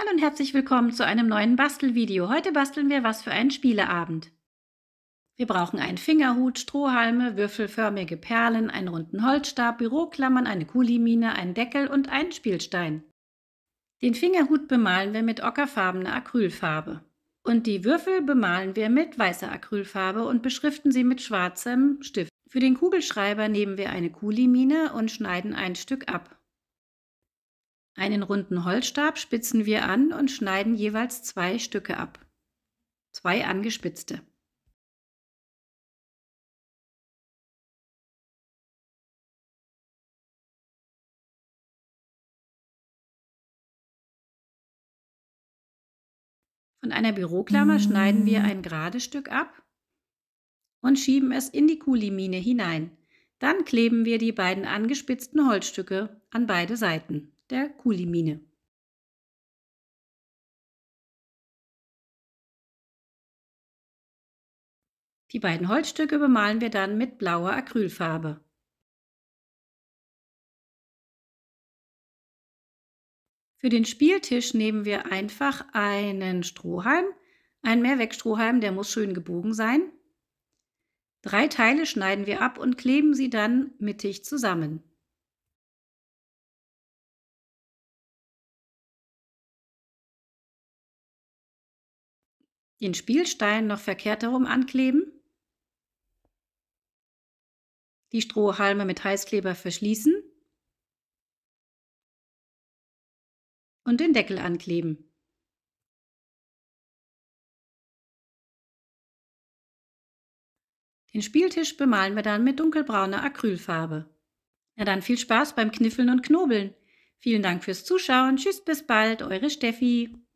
Hallo und herzlich willkommen zu einem neuen Bastelvideo. Heute basteln wir was für einen Spieleabend. Wir brauchen einen Fingerhut, Strohhalme, würfelförmige Perlen, einen runden Holzstab, Büroklammern, eine Kulimine, einen Deckel und einen Spielstein. Den Fingerhut bemalen wir mit ockerfarbener Acrylfarbe. Und die Würfel bemalen wir mit weißer Acrylfarbe und beschriften sie mit schwarzem Stift. Für den Kugelschreiber nehmen wir eine Kulimine und schneiden ein Stück ab. Einen runden Holzstab spitzen wir an und schneiden jeweils zwei Stücke ab. Zwei angespitzte. Von einer Büroklammer schneiden wir ein gerades Stück ab und schieben es in die Kulimine hinein. Dann kleben wir die beiden angespitzten Holzstücke an beide Seiten der Kulimine. Die beiden Holzstücke bemalen wir dann mit blauer Acrylfarbe. Für den Spieltisch nehmen wir einfach einen Strohhalm, einen Mehrwegstrohhalm, der muss schön gebogen sein. Drei Teile schneiden wir ab und kleben sie dann mittig zusammen. Den Spielstein noch verkehrt herum ankleben. Die Strohhalme mit Heißkleber verschließen. Und den Deckel ankleben. Den Spieltisch bemalen wir dann mit dunkelbrauner Acrylfarbe. Na dann viel Spaß beim Kniffeln und Knobeln. Vielen Dank fürs Zuschauen. Tschüss, bis bald, eure Steffi.